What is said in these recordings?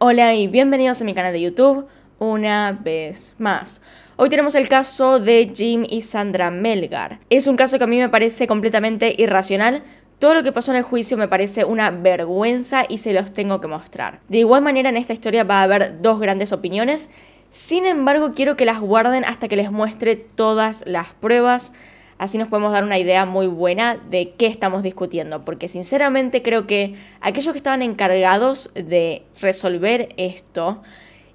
Hola y bienvenidos a mi canal de YouTube una vez más. Hoy tenemos el caso de Jim y Sandra Melgar. Es un caso que a mí me parece completamente irracional. Todo lo que pasó en el juicio me parece una vergüenza y se los tengo que mostrar. De igual manera en esta historia va a haber dos grandes opiniones. Sin embargo, quiero que las guarden hasta que les muestre todas las pruebas Así nos podemos dar una idea muy buena de qué estamos discutiendo, porque sinceramente creo que aquellos que estaban encargados de resolver esto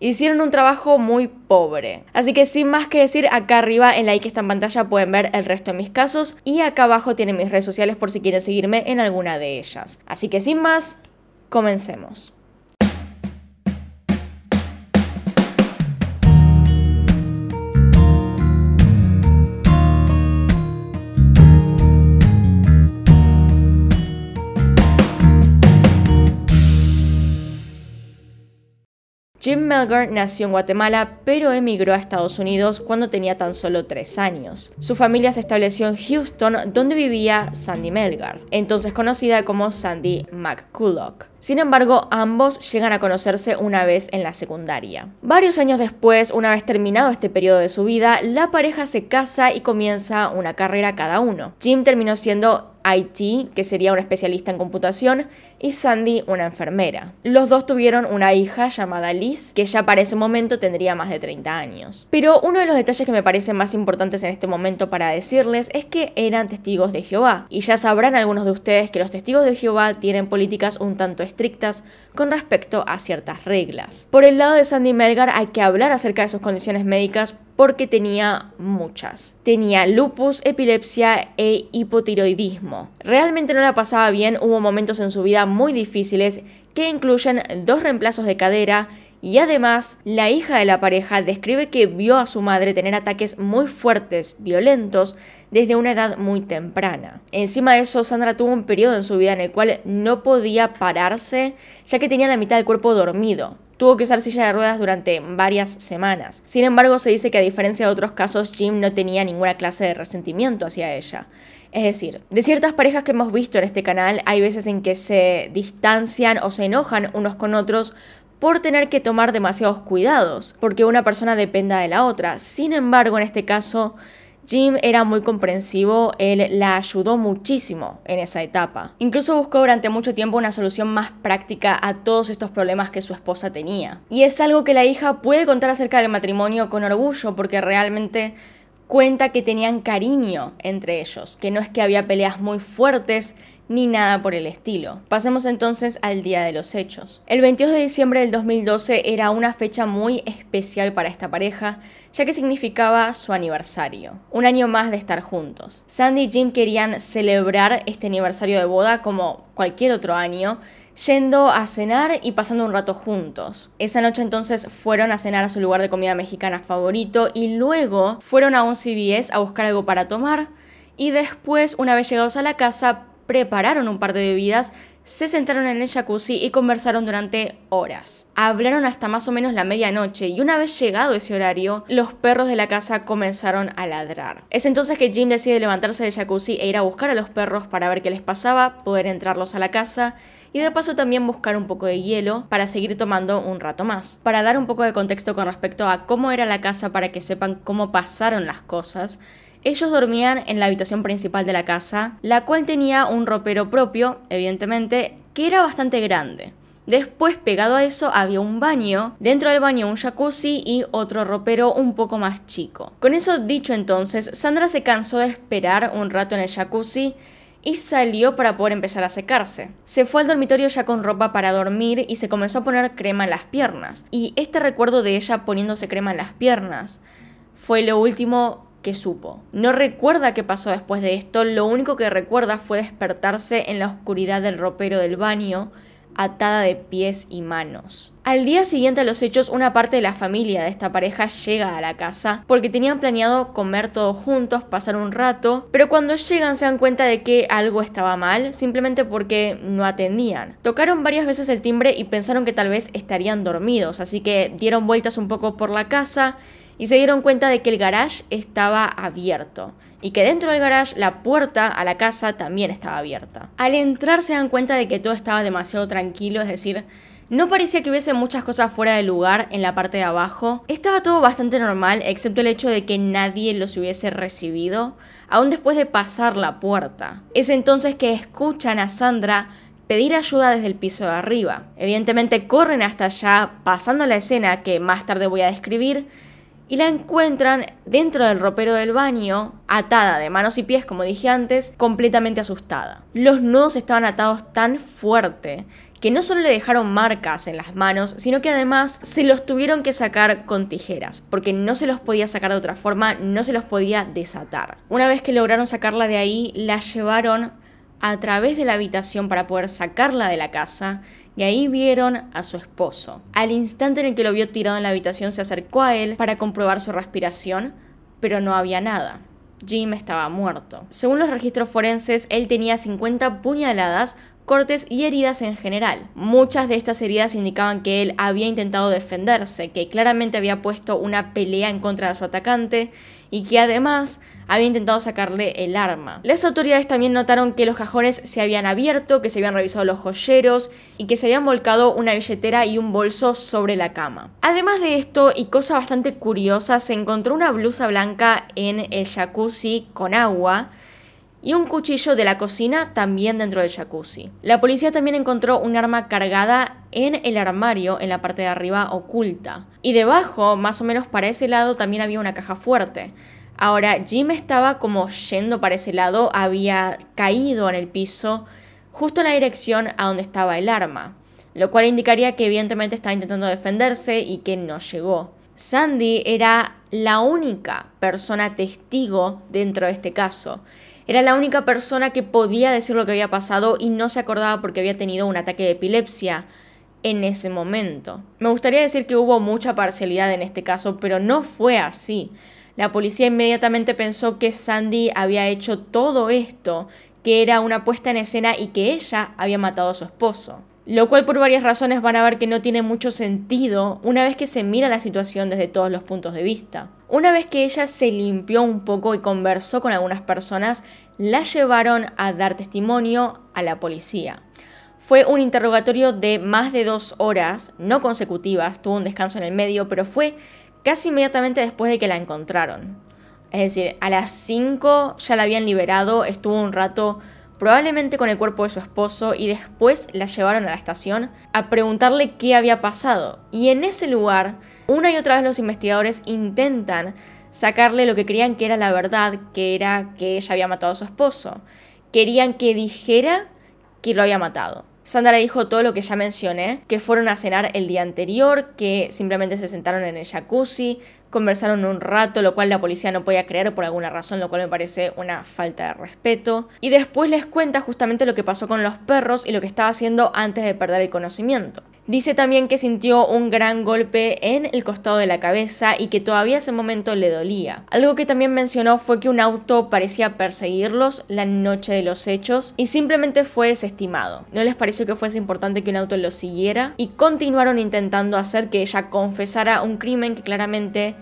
hicieron un trabajo muy pobre. Así que sin más que decir, acá arriba en la I que está en pantalla pueden ver el resto de mis casos y acá abajo tienen mis redes sociales por si quieren seguirme en alguna de ellas. Así que sin más, comencemos. Jim Melgar nació en Guatemala, pero emigró a Estados Unidos cuando tenía tan solo 3 años. Su familia se estableció en Houston, donde vivía Sandy Melgar, entonces conocida como Sandy McCulloch. Sin embargo, ambos llegan a conocerse una vez en la secundaria. Varios años después, una vez terminado este periodo de su vida, la pareja se casa y comienza una carrera cada uno. Jim terminó siendo IT, que sería un especialista en computación, y Sandy, una enfermera. Los dos tuvieron una hija llamada Liz, que ya para ese momento tendría más de 30 años. Pero uno de los detalles que me parecen más importantes en este momento para decirles es que eran testigos de Jehová. Y ya sabrán algunos de ustedes que los testigos de Jehová tienen políticas un tanto estrictas con respecto a ciertas reglas. Por el lado de Sandy Melgar hay que hablar acerca de sus condiciones médicas porque tenía muchas. Tenía lupus, epilepsia e hipotiroidismo. Realmente no la pasaba bien, hubo momentos en su vida muy difíciles que incluyen dos reemplazos de cadera, y además, la hija de la pareja describe que vio a su madre tener ataques muy fuertes, violentos, desde una edad muy temprana. Encima de eso, Sandra tuvo un periodo en su vida en el cual no podía pararse, ya que tenía la mitad del cuerpo dormido. Tuvo que usar silla de ruedas durante varias semanas. Sin embargo, se dice que a diferencia de otros casos, Jim no tenía ninguna clase de resentimiento hacia ella. Es decir, de ciertas parejas que hemos visto en este canal, hay veces en que se distancian o se enojan unos con otros por tener que tomar demasiados cuidados, porque una persona dependa de la otra. Sin embargo, en este caso, Jim era muy comprensivo, él la ayudó muchísimo en esa etapa. Incluso buscó durante mucho tiempo una solución más práctica a todos estos problemas que su esposa tenía. Y es algo que la hija puede contar acerca del matrimonio con orgullo porque realmente cuenta que tenían cariño entre ellos, que no es que había peleas muy fuertes, ni nada por el estilo. Pasemos entonces al día de los hechos. El 22 de diciembre del 2012 era una fecha muy especial para esta pareja, ya que significaba su aniversario, un año más de estar juntos. Sandy y Jim querían celebrar este aniversario de boda como cualquier otro año, yendo a cenar y pasando un rato juntos. Esa noche entonces fueron a cenar a su lugar de comida mexicana favorito y luego fueron a un CVS a buscar algo para tomar y después, una vez llegados a la casa, prepararon un par de bebidas, se sentaron en el jacuzzi y conversaron durante horas. Hablaron hasta más o menos la medianoche y una vez llegado ese horario, los perros de la casa comenzaron a ladrar. Es entonces que Jim decide levantarse del jacuzzi e ir a buscar a los perros para ver qué les pasaba, poder entrarlos a la casa y de paso también buscar un poco de hielo para seguir tomando un rato más. Para dar un poco de contexto con respecto a cómo era la casa para que sepan cómo pasaron las cosas, ellos dormían en la habitación principal de la casa, la cual tenía un ropero propio, evidentemente, que era bastante grande. Después, pegado a eso, había un baño, dentro del baño un jacuzzi y otro ropero un poco más chico. Con eso dicho entonces, Sandra se cansó de esperar un rato en el jacuzzi y salió para poder empezar a secarse. Se fue al dormitorio ya con ropa para dormir y se comenzó a poner crema en las piernas. Y este recuerdo de ella poniéndose crema en las piernas fue lo último que supo. No recuerda qué pasó después de esto, lo único que recuerda fue despertarse en la oscuridad del ropero del baño, atada de pies y manos. Al día siguiente a los hechos, una parte de la familia de esta pareja llega a la casa porque tenían planeado comer todos juntos, pasar un rato, pero cuando llegan se dan cuenta de que algo estaba mal, simplemente porque no atendían. Tocaron varias veces el timbre y pensaron que tal vez estarían dormidos, así que dieron vueltas un poco por la casa y se dieron cuenta de que el garage estaba abierto y que dentro del garage la puerta a la casa también estaba abierta. Al entrar se dan cuenta de que todo estaba demasiado tranquilo, es decir, no parecía que hubiese muchas cosas fuera de lugar en la parte de abajo. Estaba todo bastante normal, excepto el hecho de que nadie los hubiese recibido, aún después de pasar la puerta. Es entonces que escuchan a Sandra pedir ayuda desde el piso de arriba. Evidentemente corren hasta allá, pasando la escena que más tarde voy a describir, y la encuentran dentro del ropero del baño, atada de manos y pies, como dije antes, completamente asustada. Los nudos estaban atados tan fuerte que no solo le dejaron marcas en las manos, sino que además se los tuvieron que sacar con tijeras, porque no se los podía sacar de otra forma, no se los podía desatar. Una vez que lograron sacarla de ahí, la llevaron a través de la habitación para poder sacarla de la casa y ahí vieron a su esposo. Al instante en el que lo vio tirado en la habitación se acercó a él para comprobar su respiración, pero no había nada. Jim estaba muerto. Según los registros forenses, él tenía 50 puñaladas, cortes y heridas en general. Muchas de estas heridas indicaban que él había intentado defenderse, que claramente había puesto una pelea en contra de su atacante y que además había intentado sacarle el arma. Las autoridades también notaron que los cajones se habían abierto, que se habían revisado los joyeros y que se habían volcado una billetera y un bolso sobre la cama. Además de esto, y cosa bastante curiosa, se encontró una blusa blanca en el jacuzzi con agua y un cuchillo de la cocina también dentro del jacuzzi. La policía también encontró un arma cargada en el armario en la parte de arriba oculta. Y debajo, más o menos para ese lado, también había una caja fuerte. Ahora, Jim estaba como yendo para ese lado, había caído en el piso, justo en la dirección a donde estaba el arma, lo cual indicaría que evidentemente estaba intentando defenderse y que no llegó. Sandy era la única persona testigo dentro de este caso era la única persona que podía decir lo que había pasado y no se acordaba porque había tenido un ataque de epilepsia en ese momento. Me gustaría decir que hubo mucha parcialidad en este caso, pero no fue así. La policía inmediatamente pensó que Sandy había hecho todo esto, que era una puesta en escena y que ella había matado a su esposo. Lo cual por varias razones van a ver que no tiene mucho sentido una vez que se mira la situación desde todos los puntos de vista. Una vez que ella se limpió un poco y conversó con algunas personas, la llevaron a dar testimonio a la policía. Fue un interrogatorio de más de dos horas, no consecutivas, tuvo un descanso en el medio, pero fue casi inmediatamente después de que la encontraron. Es decir, a las 5 ya la habían liberado, estuvo un rato probablemente con el cuerpo de su esposo, y después la llevaron a la estación a preguntarle qué había pasado. Y en ese lugar, una y otra vez los investigadores intentan sacarle lo que creían que era la verdad, que era que ella había matado a su esposo. Querían que dijera que lo había matado. Sandra le dijo todo lo que ya mencioné, que fueron a cenar el día anterior, que simplemente se sentaron en el jacuzzi, conversaron un rato, lo cual la policía no podía creer por alguna razón, lo cual me parece una falta de respeto. Y después les cuenta justamente lo que pasó con los perros y lo que estaba haciendo antes de perder el conocimiento. Dice también que sintió un gran golpe en el costado de la cabeza y que todavía ese momento le dolía. Algo que también mencionó fue que un auto parecía perseguirlos la noche de los hechos y simplemente fue desestimado. No les pareció que fuese importante que un auto lo siguiera y continuaron intentando hacer que ella confesara un crimen que claramente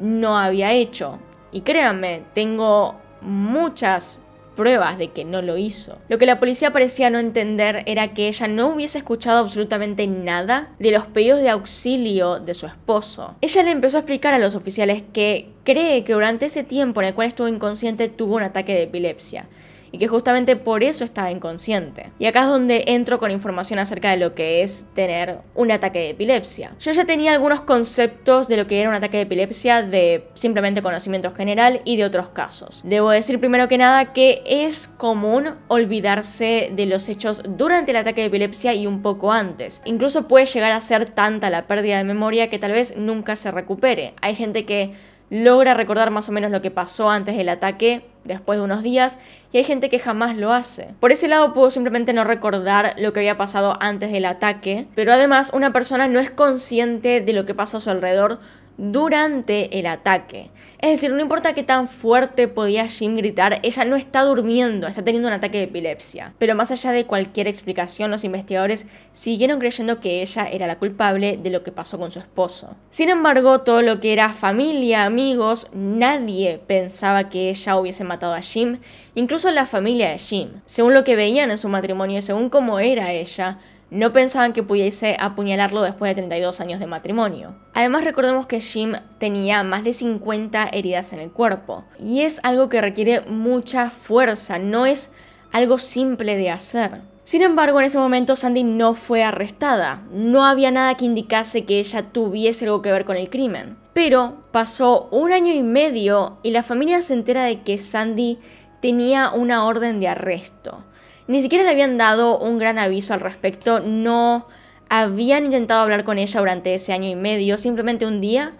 no había hecho. Y créanme, tengo muchas pruebas de que no lo hizo. Lo que la policía parecía no entender era que ella no hubiese escuchado absolutamente nada de los pedidos de auxilio de su esposo. Ella le empezó a explicar a los oficiales que cree que durante ese tiempo en el cual estuvo inconsciente tuvo un ataque de epilepsia, y que justamente por eso estaba inconsciente. Y acá es donde entro con información acerca de lo que es tener un ataque de epilepsia. Yo ya tenía algunos conceptos de lo que era un ataque de epilepsia de simplemente conocimiento general y de otros casos. Debo decir primero que nada que es común olvidarse de los hechos durante el ataque de epilepsia y un poco antes. Incluso puede llegar a ser tanta la pérdida de memoria que tal vez nunca se recupere. Hay gente que logra recordar más o menos lo que pasó antes del ataque, después de unos días y hay gente que jamás lo hace. Por ese lado pudo simplemente no recordar lo que había pasado antes del ataque, pero además una persona no es consciente de lo que pasa a su alrededor durante el ataque. Es decir, no importa qué tan fuerte podía Jim gritar, ella no está durmiendo, está teniendo un ataque de epilepsia. Pero más allá de cualquier explicación, los investigadores siguieron creyendo que ella era la culpable de lo que pasó con su esposo. Sin embargo, todo lo que era familia, amigos, nadie pensaba que ella hubiese matado a Jim, incluso la familia de Jim. Según lo que veían en su matrimonio y según cómo era ella, no pensaban que pudiese apuñalarlo después de 32 años de matrimonio. Además recordemos que Jim tenía más de 50 heridas en el cuerpo y es algo que requiere mucha fuerza, no es algo simple de hacer. Sin embargo, en ese momento Sandy no fue arrestada, no había nada que indicase que ella tuviese algo que ver con el crimen. Pero pasó un año y medio y la familia se entera de que Sandy tenía una orden de arresto. Ni siquiera le habían dado un gran aviso al respecto, no habían intentado hablar con ella durante ese año y medio, simplemente un día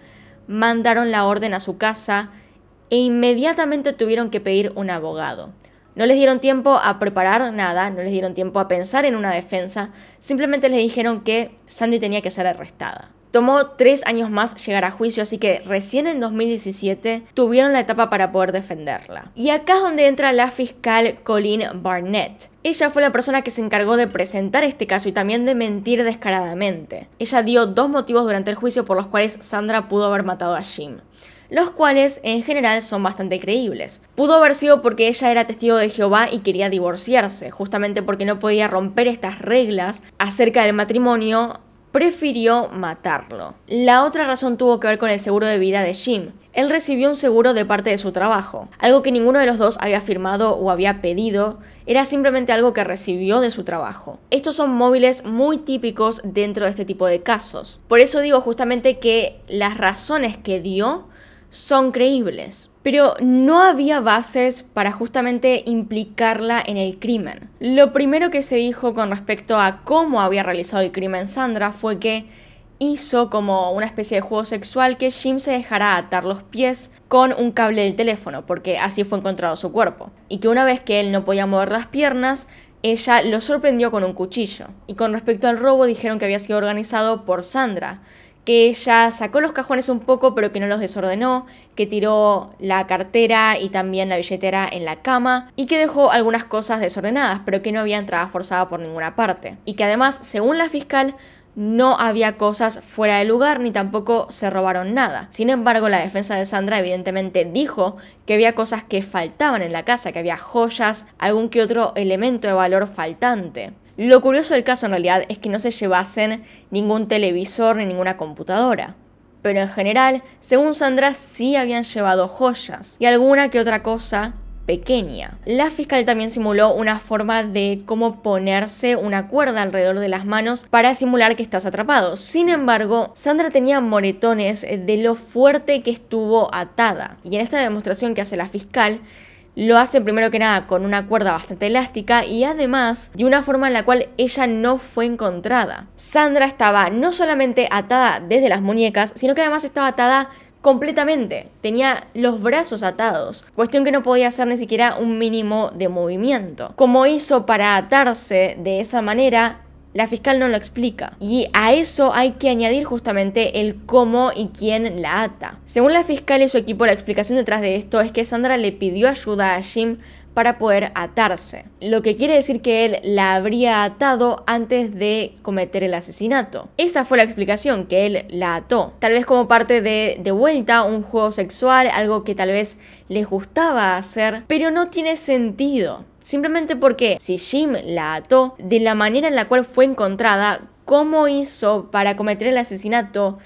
mandaron la orden a su casa e inmediatamente tuvieron que pedir un abogado. No les dieron tiempo a preparar nada, no les dieron tiempo a pensar en una defensa, simplemente les dijeron que Sandy tenía que ser arrestada. Tomó tres años más llegar a juicio, así que recién en 2017 tuvieron la etapa para poder defenderla. Y acá es donde entra la fiscal Colleen Barnett. Ella fue la persona que se encargó de presentar este caso y también de mentir descaradamente. Ella dio dos motivos durante el juicio por los cuales Sandra pudo haber matado a Jim los cuales en general son bastante creíbles. Pudo haber sido porque ella era testigo de Jehová y quería divorciarse, justamente porque no podía romper estas reglas acerca del matrimonio prefirió matarlo. La otra razón tuvo que ver con el seguro de vida de Jim. Él recibió un seguro de parte de su trabajo, algo que ninguno de los dos había firmado o había pedido, era simplemente algo que recibió de su trabajo. Estos son móviles muy típicos dentro de este tipo de casos. Por eso digo justamente que las razones que dio son creíbles pero no había bases para justamente implicarla en el crimen. Lo primero que se dijo con respecto a cómo había realizado el crimen Sandra fue que hizo como una especie de juego sexual que Jim se dejara atar los pies con un cable del teléfono, porque así fue encontrado su cuerpo, y que una vez que él no podía mover las piernas, ella lo sorprendió con un cuchillo. Y con respecto al robo dijeron que había sido organizado por Sandra, que ella sacó los cajones un poco pero que no los desordenó, que tiró la cartera y también la billetera en la cama y que dejó algunas cosas desordenadas pero que no había entrada forzada por ninguna parte. Y que además, según la fiscal, no había cosas fuera de lugar ni tampoco se robaron nada. Sin embargo, la defensa de Sandra evidentemente dijo que había cosas que faltaban en la casa, que había joyas, algún que otro elemento de valor faltante. Lo curioso del caso en realidad es que no se llevasen ningún televisor ni ninguna computadora. Pero en general, según Sandra, sí habían llevado joyas y alguna que otra cosa pequeña. La fiscal también simuló una forma de cómo ponerse una cuerda alrededor de las manos para simular que estás atrapado. Sin embargo, Sandra tenía moretones de lo fuerte que estuvo atada. Y en esta demostración que hace la fiscal, lo hacen primero que nada con una cuerda bastante elástica y además de una forma en la cual ella no fue encontrada. Sandra estaba no solamente atada desde las muñecas, sino que además estaba atada completamente. Tenía los brazos atados, cuestión que no podía hacer ni siquiera un mínimo de movimiento. Como hizo para atarse de esa manera, la fiscal no lo explica. Y a eso hay que añadir justamente el cómo y quién la ata. Según la fiscal y su equipo, la explicación detrás de esto es que Sandra le pidió ayuda a Jim para poder atarse. Lo que quiere decir que él la habría atado antes de cometer el asesinato. Esa fue la explicación, que él la ató. Tal vez como parte de, de vuelta, un juego sexual, algo que tal vez les gustaba hacer, pero no tiene sentido. Simplemente porque si Jim la ató, de la manera en la cual fue encontrada, cómo hizo para cometer el asesinato,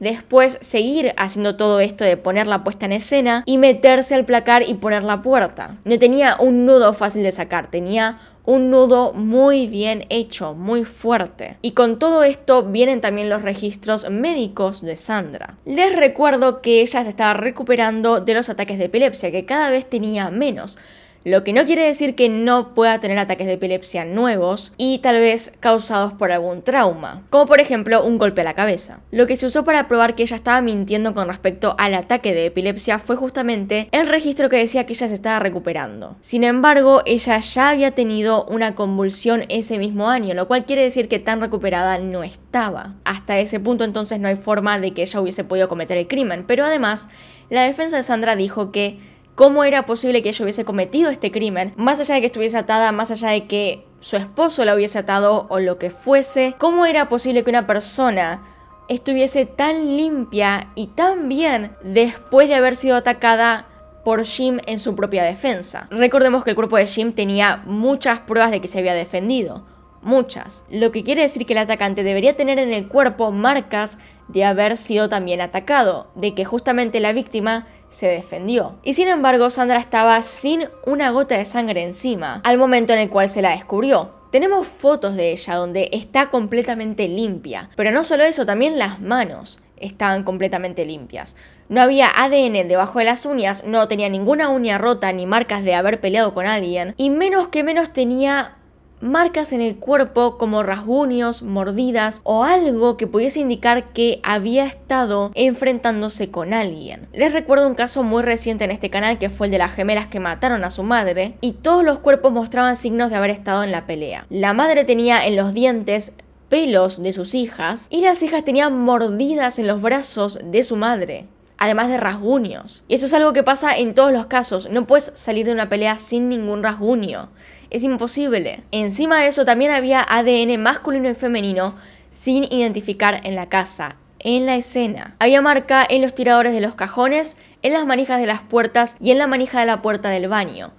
después seguir haciendo todo esto de ponerla puesta en escena y meterse al placar y poner la puerta. No tenía un nudo fácil de sacar, tenía un nudo muy bien hecho, muy fuerte. Y con todo esto vienen también los registros médicos de Sandra. Les recuerdo que ella se estaba recuperando de los ataques de epilepsia, que cada vez tenía menos lo que no quiere decir que no pueda tener ataques de epilepsia nuevos y tal vez causados por algún trauma, como por ejemplo un golpe a la cabeza. Lo que se usó para probar que ella estaba mintiendo con respecto al ataque de epilepsia fue justamente el registro que decía que ella se estaba recuperando. Sin embargo, ella ya había tenido una convulsión ese mismo año, lo cual quiere decir que tan recuperada no estaba. Hasta ese punto entonces no hay forma de que ella hubiese podido cometer el crimen, pero además la defensa de Sandra dijo que cómo era posible que ella hubiese cometido este crimen, más allá de que estuviese atada, más allá de que su esposo la hubiese atado o lo que fuese, cómo era posible que una persona estuviese tan limpia y tan bien después de haber sido atacada por Jim en su propia defensa. Recordemos que el cuerpo de Jim tenía muchas pruebas de que se había defendido muchas, lo que quiere decir que el atacante debería tener en el cuerpo marcas de haber sido también atacado, de que justamente la víctima se defendió. Y sin embargo, Sandra estaba sin una gota de sangre encima, al momento en el cual se la descubrió. Tenemos fotos de ella donde está completamente limpia, pero no solo eso, también las manos estaban completamente limpias. No había ADN debajo de las uñas, no tenía ninguna uña rota ni marcas de haber peleado con alguien, y menos que menos tenía marcas en el cuerpo como rasguños, mordidas o algo que pudiese indicar que había estado enfrentándose con alguien. Les recuerdo un caso muy reciente en este canal que fue el de las gemelas que mataron a su madre y todos los cuerpos mostraban signos de haber estado en la pelea. La madre tenía en los dientes pelos de sus hijas y las hijas tenían mordidas en los brazos de su madre además de rasguños. Y esto es algo que pasa en todos los casos, no puedes salir de una pelea sin ningún rasguño. Es imposible. Encima de eso también había ADN masculino y femenino sin identificar en la casa, en la escena. Había marca en los tiradores de los cajones, en las manijas de las puertas y en la manija de la puerta del baño.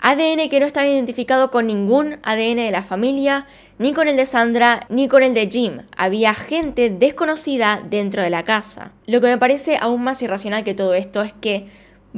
ADN que no estaba identificado con ningún ADN de la familia, ni con el de Sandra, ni con el de Jim. Había gente desconocida dentro de la casa. Lo que me parece aún más irracional que todo esto es que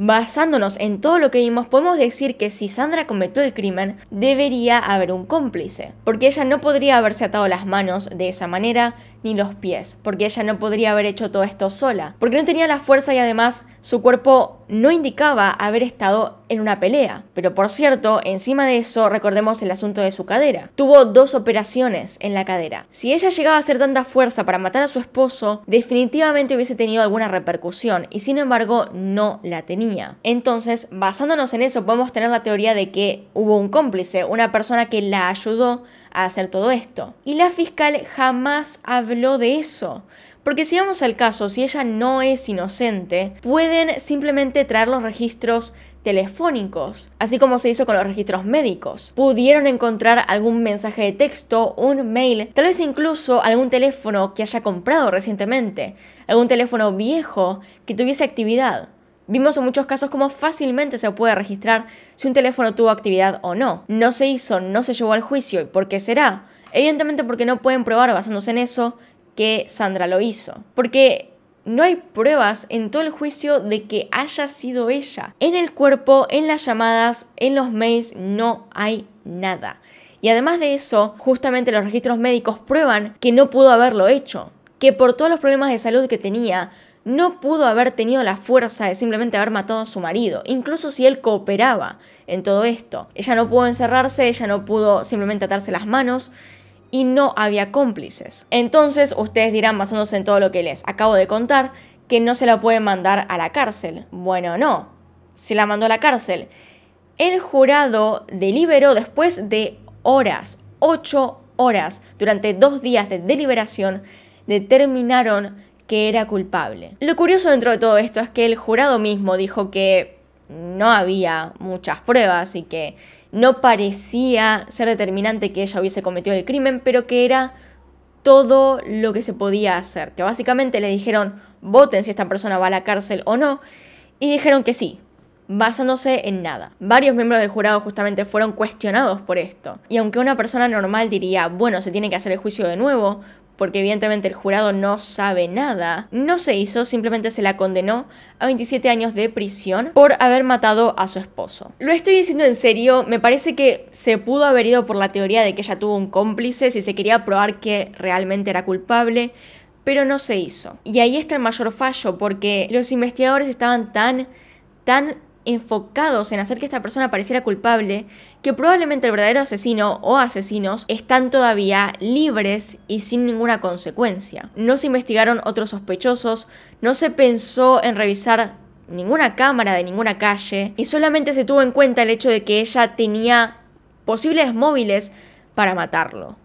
Basándonos en todo lo que vimos, podemos decir que si Sandra cometió el crimen, debería haber un cómplice, porque ella no podría haberse atado las manos de esa manera, ni los pies, porque ella no podría haber hecho todo esto sola, porque no tenía la fuerza y además su cuerpo no indicaba haber estado en una pelea. Pero por cierto, encima de eso, recordemos el asunto de su cadera. Tuvo dos operaciones en la cadera. Si ella llegaba a hacer tanta fuerza para matar a su esposo, definitivamente hubiese tenido alguna repercusión y sin embargo no la tenía. Entonces, basándonos en eso, podemos tener la teoría de que hubo un cómplice, una persona que la ayudó a hacer todo esto. Y la fiscal jamás habló de eso. Porque si vamos al caso, si ella no es inocente, pueden simplemente traer los registros telefónicos, así como se hizo con los registros médicos. Pudieron encontrar algún mensaje de texto, un mail, tal vez incluso algún teléfono que haya comprado recientemente, algún teléfono viejo que tuviese actividad. Vimos en muchos casos cómo fácilmente se puede registrar si un teléfono tuvo actividad o no. No se hizo, no se llevó al juicio. ¿Y por qué será? Evidentemente porque no pueden probar basándose en eso que Sandra lo hizo. Porque no hay pruebas en todo el juicio de que haya sido ella. En el cuerpo, en las llamadas, en los mails, no hay nada. Y además de eso, justamente los registros médicos prueban que no pudo haberlo hecho, que por todos los problemas de salud que tenía, no pudo haber tenido la fuerza de simplemente haber matado a su marido, incluso si él cooperaba en todo esto. Ella no pudo encerrarse, ella no pudo simplemente atarse las manos y no había cómplices. Entonces ustedes dirán, basándose en todo lo que les acabo de contar, que no se la pueden mandar a la cárcel. Bueno, no, se la mandó a la cárcel. El jurado deliberó después de horas, ocho horas, durante dos días de deliberación, determinaron que era culpable. Lo curioso dentro de todo esto es que el jurado mismo dijo que no había muchas pruebas y que no parecía ser determinante que ella hubiese cometido el crimen, pero que era todo lo que se podía hacer. Que básicamente le dijeron, voten si esta persona va a la cárcel o no, y dijeron que sí, basándose en nada. Varios miembros del jurado justamente fueron cuestionados por esto. Y aunque una persona normal diría, bueno, se tiene que hacer el juicio de nuevo, porque evidentemente el jurado no sabe nada, no se hizo, simplemente se la condenó a 27 años de prisión por haber matado a su esposo. Lo estoy diciendo en serio, me parece que se pudo haber ido por la teoría de que ella tuvo un cómplice si se quería probar que realmente era culpable, pero no se hizo. Y ahí está el mayor fallo, porque los investigadores estaban tan, tan enfocados en hacer que esta persona pareciera culpable, que probablemente el verdadero asesino o asesinos están todavía libres y sin ninguna consecuencia. No se investigaron otros sospechosos, no se pensó en revisar ninguna cámara de ninguna calle y solamente se tuvo en cuenta el hecho de que ella tenía posibles móviles para matarlo.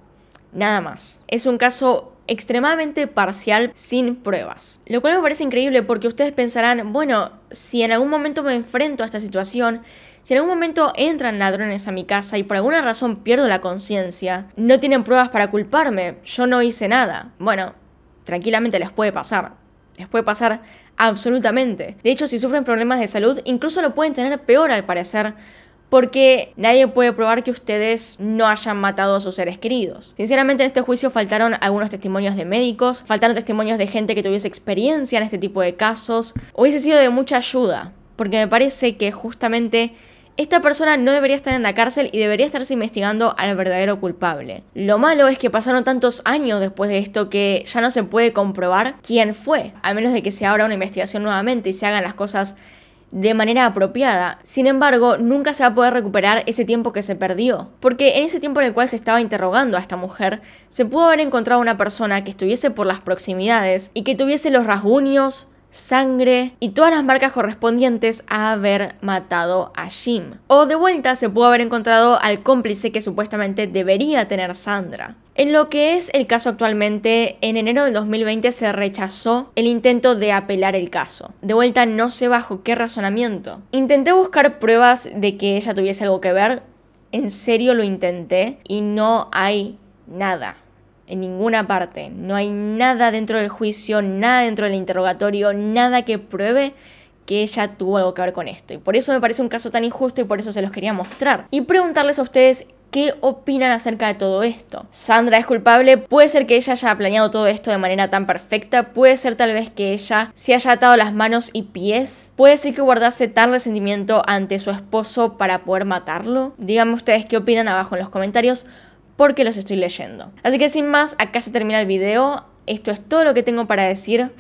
Nada más. Es un caso extremadamente parcial sin pruebas. Lo cual me parece increíble porque ustedes pensarán, bueno, si en algún momento me enfrento a esta situación, si en algún momento entran ladrones a mi casa y por alguna razón pierdo la conciencia, no tienen pruebas para culparme, yo no hice nada. Bueno, tranquilamente les puede pasar. Les puede pasar absolutamente. De hecho, si sufren problemas de salud, incluso lo pueden tener peor al parecer porque nadie puede probar que ustedes no hayan matado a sus seres queridos. Sinceramente en este juicio faltaron algunos testimonios de médicos, faltaron testimonios de gente que tuviese experiencia en este tipo de casos. Hubiese sido de mucha ayuda, porque me parece que justamente esta persona no debería estar en la cárcel y debería estarse investigando al verdadero culpable. Lo malo es que pasaron tantos años después de esto que ya no se puede comprobar quién fue, a menos de que se abra una investigación nuevamente y se hagan las cosas de manera apropiada. Sin embargo, nunca se va a poder recuperar ese tiempo que se perdió, porque en ese tiempo en el cual se estaba interrogando a esta mujer, se pudo haber encontrado una persona que estuviese por las proximidades y que tuviese los rasguños, sangre y todas las marcas correspondientes a haber matado a Jim. O de vuelta se pudo haber encontrado al cómplice que supuestamente debería tener Sandra. En lo que es el caso actualmente, en enero del 2020 se rechazó el intento de apelar el caso. De vuelta no sé bajo qué razonamiento. Intenté buscar pruebas de que ella tuviese algo que ver. En serio lo intenté y no hay nada en ninguna parte. No hay nada dentro del juicio, nada dentro del interrogatorio, nada que pruebe que ella tuvo algo que ver con esto. Y por eso me parece un caso tan injusto y por eso se los quería mostrar. Y preguntarles a ustedes qué opinan acerca de todo esto. Sandra es culpable, puede ser que ella haya planeado todo esto de manera tan perfecta, puede ser tal vez que ella se haya atado las manos y pies, puede ser que guardase tal resentimiento ante su esposo para poder matarlo. Díganme ustedes qué opinan abajo en los comentarios porque los estoy leyendo. Así que sin más, acá se termina el video. Esto es todo lo que tengo para decir.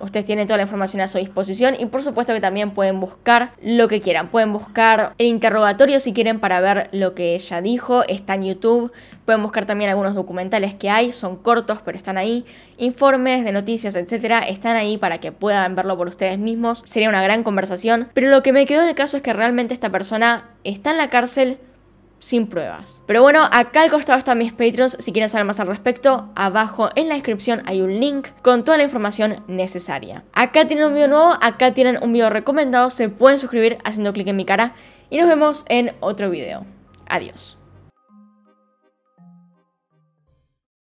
Ustedes tienen toda la información a su disposición y por supuesto que también pueden buscar lo que quieran. Pueden buscar el interrogatorio si quieren para ver lo que ella dijo. Está en YouTube. Pueden buscar también algunos documentales que hay. Son cortos pero están ahí. Informes de noticias, etcétera, Están ahí para que puedan verlo por ustedes mismos. Sería una gran conversación. Pero lo que me quedó en el caso es que realmente esta persona está en la cárcel sin pruebas. Pero bueno, acá al costado están mis Patreons, si quieren saber más al respecto, abajo en la descripción hay un link con toda la información necesaria. Acá tienen un video nuevo, acá tienen un video recomendado, se pueden suscribir haciendo clic en mi cara y nos vemos en otro video. Adiós.